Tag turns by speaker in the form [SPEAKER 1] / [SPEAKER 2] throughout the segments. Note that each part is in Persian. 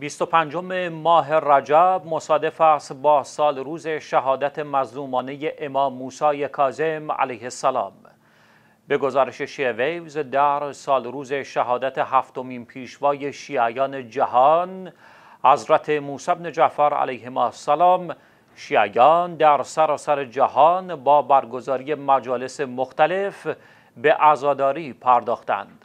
[SPEAKER 1] 25 ماه رجب مصادف است با سال روز شهادت مظلومانه امام موسی کاظم علیه السلام به گزارش شیعه ویوز در سال روز شهادت هفتمین پیشوای شیعیان جهان حضرت موسی بن جعفر علیه السلام شیعیان در سراسر جهان با برگزاری مجالس مختلف به عزاداری پرداختند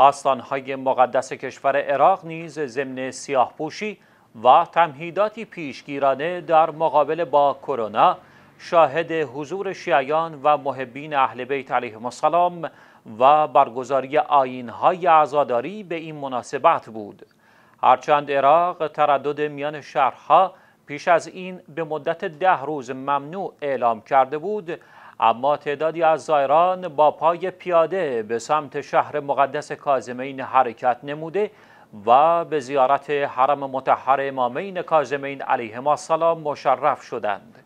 [SPEAKER 1] آستانهای مقدس کشور عراق نیز ضمن سیاهپوشی و تمهیداتی پیشگیرانه در مقابل با کرونا شاهد حضور شیعیان و محبین اهل بیت علیهم السلام و برگزاری آینهای عزاداری به این مناسبت بود هرچند عراق تردد میان شهرها پیش از این به مدت ده روز ممنوع اعلام کرده بود اما تعدادی از زائران با پای پیاده به سمت شهر مقدس کازمین حرکت نموده و به زیارت حرم متحر امامین کازمین ما سلام مشرف شدند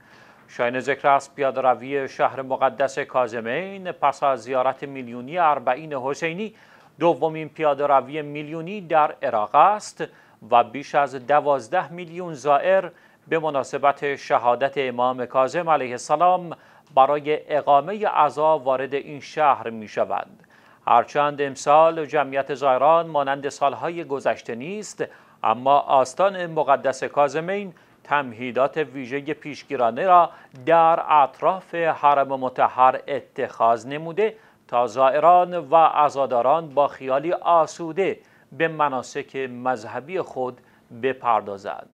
[SPEAKER 1] شاین ذکر است پیاده روی شهر مقدس کازمین پس از زیارت میلیونی اربعین حسینی دومین پیاده روی میلیونی در عراق است و بیش از دوازده میلیون زائر به مناسبت شهادت امام کاظم علیه السلام برای اقامه عزا وارد این شهر می شوند. هرچند امسال جمعیت زایران مانند سالهای گذشته نیست اما آستان مقدس کازمین تمهیدات ویژه پیشگیرانه را در اطراف حرم متحر اتخاذ نموده تا زائران و عزاداران با خیالی آسوده به مناسک مذهبی خود بپردازند.